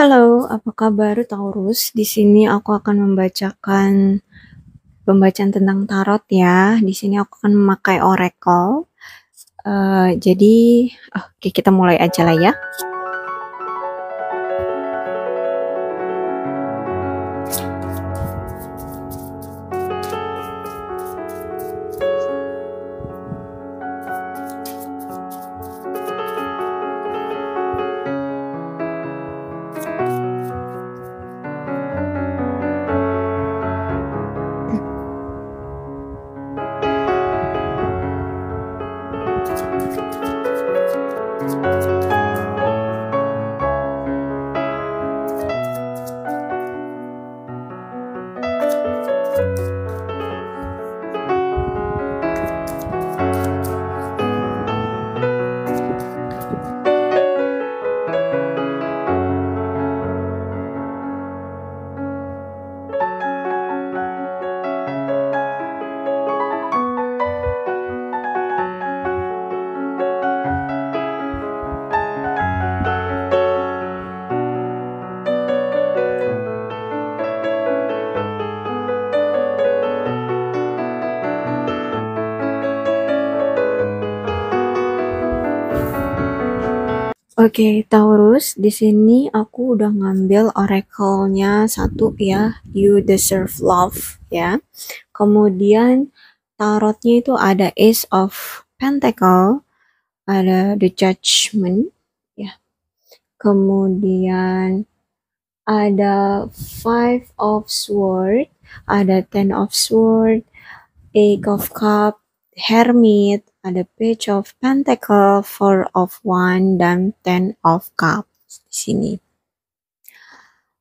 Halo, apa kabar Taurus? Di sini aku akan membacakan pembacaan tentang tarot ya. Di sini aku akan memakai oracle. Uh, jadi, oke okay, kita mulai aja lah ya. Oke, Taurus, di sini aku udah ngambil oracle-nya satu ya, you deserve love ya. Kemudian tarotnya itu ada Ace of Pentacle, ada The Judgment ya. Kemudian ada Five of Swords, ada Ten of Swords, Eight of Cup, Hermit, ada page of pentacle, four of one, dan ten of cups di sini.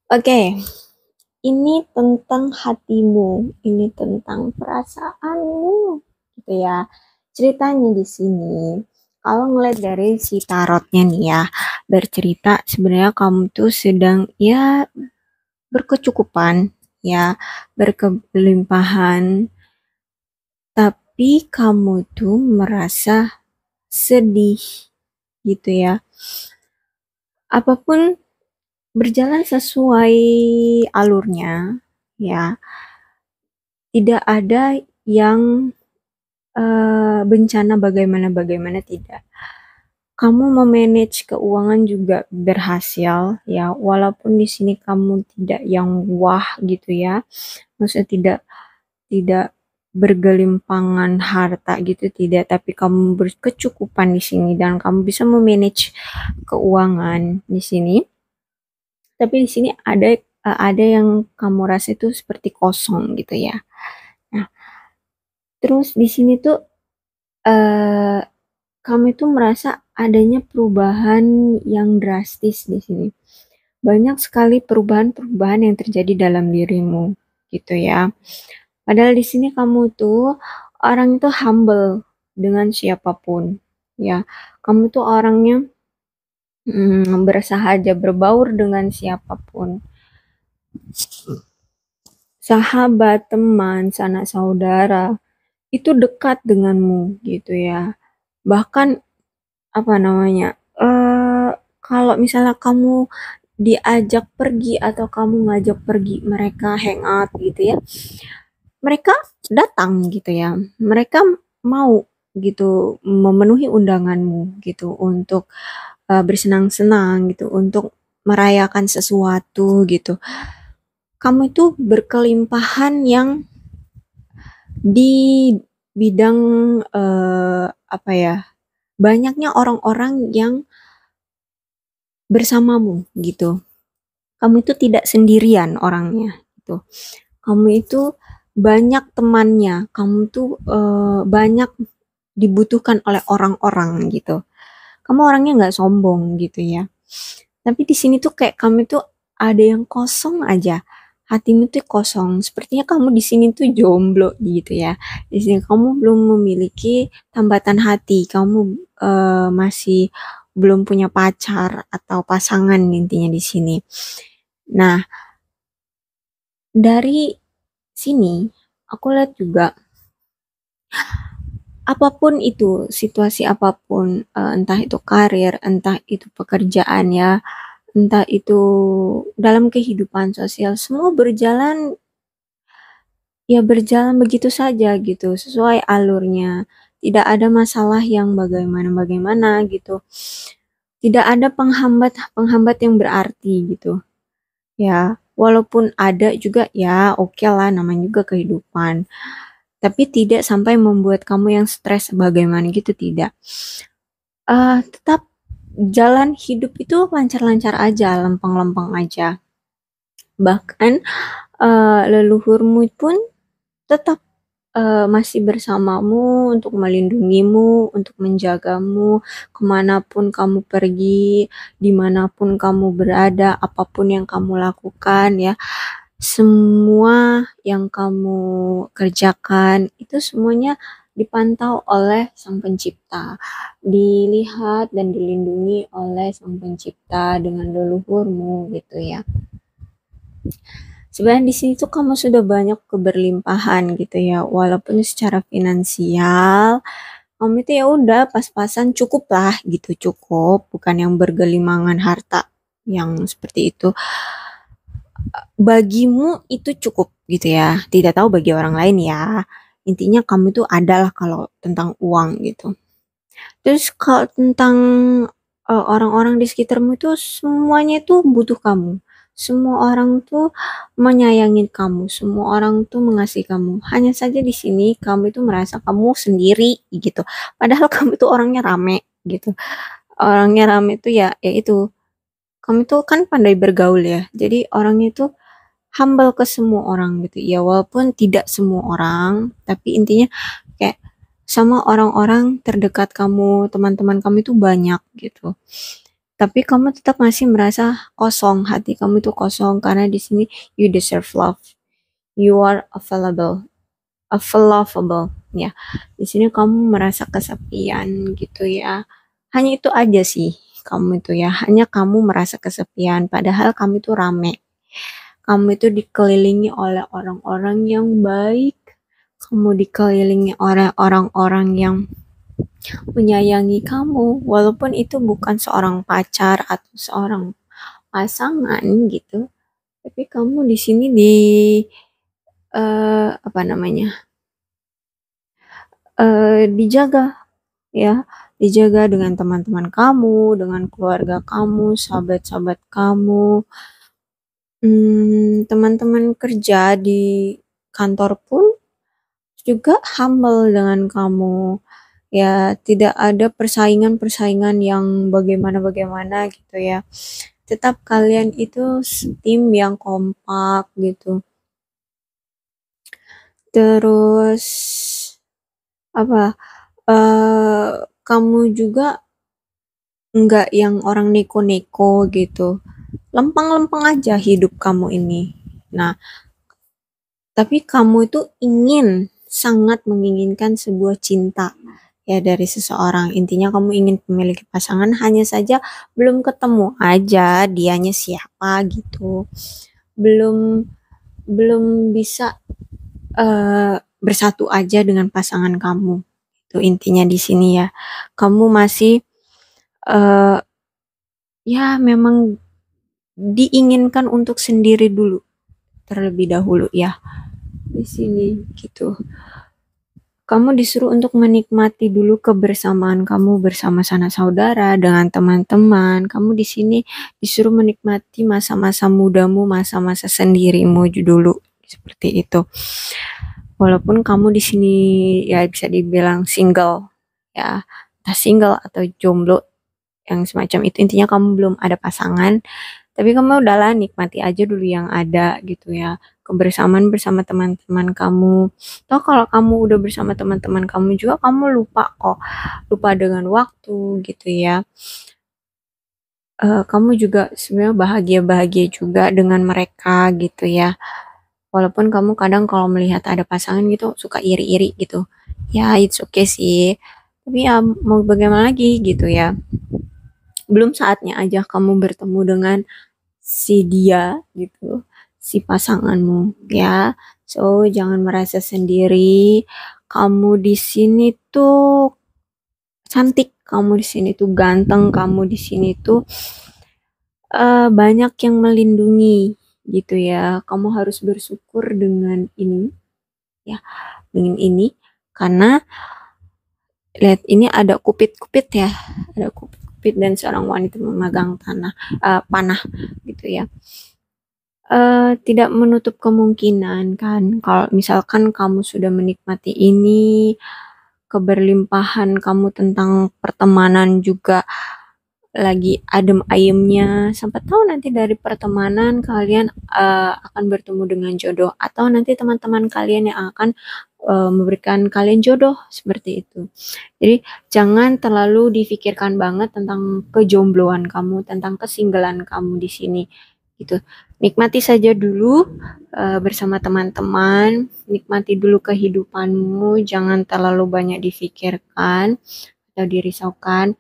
Oke, okay. ini tentang hatimu, ini tentang perasaanmu, gitu ya. Ceritanya di sini, kalau ngeliat dari si tarotnya nih ya, bercerita sebenarnya kamu tuh sedang ya berkecukupan, ya berkelimpahan, tapi kamu tuh merasa sedih gitu ya. Apapun berjalan sesuai alurnya ya. Tidak ada yang uh, bencana bagaimana-bagaimana tidak. Kamu memanage keuangan juga berhasil ya, walaupun di sini kamu tidak yang wah gitu ya. Maksudnya tidak tidak bergelimpangan harta gitu tidak, tapi kamu berkecukupan di sini dan kamu bisa memanage keuangan di sini. Tapi di sini ada eh, ada yang kamu rasa itu seperti kosong gitu ya. Nah, terus di sini tuh eh kamu itu merasa adanya perubahan yang drastis di sini. Banyak sekali perubahan-perubahan yang terjadi dalam dirimu gitu ya. Padahal di sini kamu tuh orang itu humble dengan siapapun, ya. Kamu tuh orangnya hmm, bersahaja berbaur dengan siapapun. Sahabat, teman, sanak saudara itu dekat denganmu gitu ya. Bahkan apa namanya? Uh, kalau misalnya kamu diajak pergi atau kamu ngajak pergi mereka hangout gitu ya mereka datang gitu ya. Mereka mau gitu memenuhi undanganmu gitu untuk uh, bersenang-senang gitu, untuk merayakan sesuatu gitu. Kamu itu berkelimpahan yang di bidang uh, apa ya? Banyaknya orang-orang yang bersamamu gitu. Kamu itu tidak sendirian orangnya gitu. Kamu itu banyak temannya, kamu tuh, uh, banyak dibutuhkan oleh orang-orang gitu. Kamu orangnya nggak sombong gitu ya. Tapi di sini tuh kayak kamu tuh ada yang kosong aja, hatimu tuh kosong. Sepertinya kamu di sini tuh jomblo gitu ya. Di sini kamu belum memiliki tambatan hati, kamu, uh, masih belum punya pacar atau pasangan intinya di sini. Nah, dari sini aku lihat juga apapun itu situasi apapun uh, entah itu karir entah itu pekerjaan ya entah itu dalam kehidupan sosial semua berjalan ya berjalan begitu saja gitu sesuai alurnya tidak ada masalah yang bagaimana bagaimana gitu tidak ada penghambat penghambat yang berarti gitu ya walaupun ada juga ya oke okay lah namanya juga kehidupan tapi tidak sampai membuat kamu yang stres bagaimana gitu tidak uh, tetap jalan hidup itu lancar-lancar aja lempeng-lempeng aja bahkan uh, leluhurmu pun tetap uh, masih bersamamu, untuk melindungimu, untuk menjagamu, kemanapun kamu pergi, dimanapun kamu berada, apapun yang kamu lakukan ya, semua yang kamu kerjakan itu semuanya dipantau oleh Sang Pencipta, dilihat dan dilindungi oleh Sang Pencipta dengan leluhurmu gitu ya sebenarnya di sini tuh kamu sudah banyak keberlimpahan gitu ya walaupun secara finansial kamu itu ya udah pas-pasan cukup lah gitu cukup bukan yang bergelimangan harta yang seperti itu bagimu itu cukup gitu ya tidak tahu bagi orang lain ya intinya kamu itu adalah kalau tentang uang gitu terus kalau tentang e, orang-orang uh, di sekitarmu itu semuanya itu butuh kamu semua orang tuh menyayangi kamu, semua orang tuh mengasihi kamu. Hanya saja di sini kamu itu merasa kamu sendiri gitu. Padahal kamu itu orangnya rame gitu. Orangnya rame ya, ya itu ya yaitu Kamu itu kan pandai bergaul ya. Jadi orangnya itu humble ke semua orang gitu. Ya walaupun tidak semua orang, tapi intinya kayak sama orang-orang terdekat kamu, teman-teman kamu itu banyak gitu tapi kamu tetap masih merasa kosong hati kamu itu kosong karena di sini you deserve love you are available available ya di sini kamu merasa kesepian gitu ya hanya itu aja sih kamu itu ya hanya kamu merasa kesepian padahal kamu itu rame kamu itu dikelilingi oleh orang-orang yang baik kamu dikelilingi oleh orang-orang yang menyayangi kamu walaupun itu bukan seorang pacar atau seorang pasangan gitu tapi kamu di sini di uh, apa namanya uh, dijaga ya dijaga dengan teman-teman kamu dengan keluarga kamu sahabat-sahabat kamu hmm, teman-teman hmm, kerja di kantor pun juga humble dengan kamu ya tidak ada persaingan-persaingan yang bagaimana-bagaimana gitu ya. Tetap kalian itu tim yang kompak gitu. Terus apa? Uh, kamu juga enggak yang orang neko-neko gitu. Lempeng-lempeng aja hidup kamu ini. Nah, tapi kamu itu ingin sangat menginginkan sebuah cinta ya dari seseorang. Intinya kamu ingin memiliki pasangan hanya saja belum ketemu aja dianya siapa gitu. Belum belum bisa uh, bersatu aja dengan pasangan kamu. Itu intinya di sini ya. Kamu masih uh, ya memang diinginkan untuk sendiri dulu terlebih dahulu ya. Di sini gitu kamu disuruh untuk menikmati dulu kebersamaan kamu bersama sanak saudara dengan teman-teman. Kamu di sini disuruh menikmati masa-masa mudamu, masa-masa sendirimu dulu seperti itu. Walaupun kamu di sini ya bisa dibilang single ya, entah single atau jomblo yang semacam itu intinya kamu belum ada pasangan, tapi kamu udahlah nikmati aja dulu yang ada gitu ya kebersamaan bersama teman-teman kamu. Toh kalau kamu udah bersama teman-teman kamu juga kamu lupa kok, lupa dengan waktu gitu ya. Uh, kamu juga sebenarnya bahagia-bahagia juga dengan mereka gitu ya. Walaupun kamu kadang kalau melihat ada pasangan gitu suka iri-iri gitu. Ya, it's okay sih. Tapi ya mau bagaimana lagi gitu ya. Belum saatnya aja kamu bertemu dengan si dia gitu si pasanganmu ya. So, jangan merasa sendiri. Kamu di sini tuh cantik, kamu di sini tuh ganteng, kamu di sini tuh uh, banyak yang melindungi gitu ya. Kamu harus bersyukur dengan ini ya, dengan ini karena lihat ini ada kupit-kupit ya, ada kupit-kupit dan seorang wanita memegang tanah uh, panah gitu ya uh, tidak menutup kemungkinan kan, kalau misalkan kamu sudah menikmati ini, keberlimpahan kamu tentang pertemanan juga lagi adem ayemnya, sampai tahu nanti dari pertemanan kalian, uh, akan bertemu dengan jodoh atau nanti teman-teman kalian yang akan, uh, memberikan kalian jodoh, seperti itu. Jadi jangan terlalu difikirkan banget tentang kejombloan kamu, tentang kesinggelan kamu di sini, gitu nikmati saja dulu uh, bersama teman-teman, nikmati dulu kehidupanmu, jangan terlalu banyak difikirkan atau dirisaukan.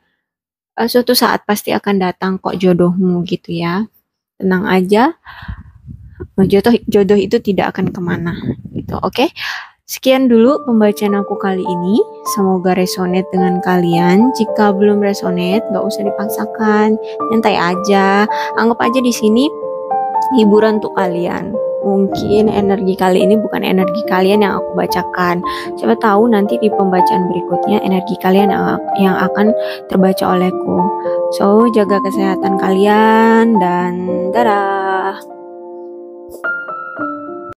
Uh, suatu saat pasti akan datang kok jodohmu gitu ya. Tenang aja, eh, jodoh jodoh itu tidak akan kemana gitu. Oke, okay? sekian dulu pembacaan aku kali ini. Semoga resonate dengan kalian. Jika belum resonate, gak usah dipaksakan, nyantai aja. Anggap aja di sini hiburan untuk kalian mungkin energi kali ini bukan energi kalian yang aku bacakan. Coba tahu nanti di pembacaan berikutnya energi kalian yang akan terbaca olehku. So, jaga kesehatan kalian dan dadah.